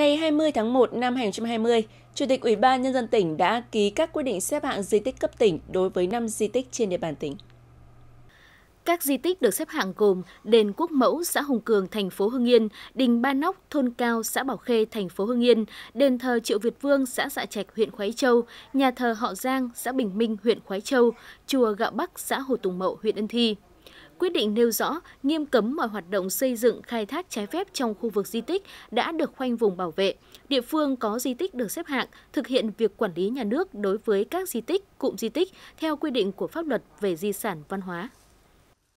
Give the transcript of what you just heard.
Ngày 20 tháng 1 năm 2020, Chủ tịch Ủy ban Nhân dân tỉnh đã ký các quyết định xếp hạng di tích cấp tỉnh đối với 5 di tích trên địa bàn tỉnh. Các di tích được xếp hạng gồm Đền Quốc Mẫu, xã Hùng Cường, thành phố Hưng Yên, Đình Ba Nóc, thôn Cao, xã Bảo Khê, thành phố Hưng Yên, Đền thờ Triệu Việt Vương, xã Dạ Trạch, huyện khói Châu, Nhà thờ Họ Giang, xã Bình Minh, huyện khói Châu, Chùa Gạo Bắc, xã Hồ Tùng Mậu, huyện Ân Thi. Quyết định nêu rõ nghiêm cấm mọi hoạt động xây dựng khai thác trái phép trong khu vực di tích đã được khoanh vùng bảo vệ. Địa phương có di tích được xếp hạng thực hiện việc quản lý nhà nước đối với các di tích, cụm di tích theo quy định của pháp luật về di sản văn hóa.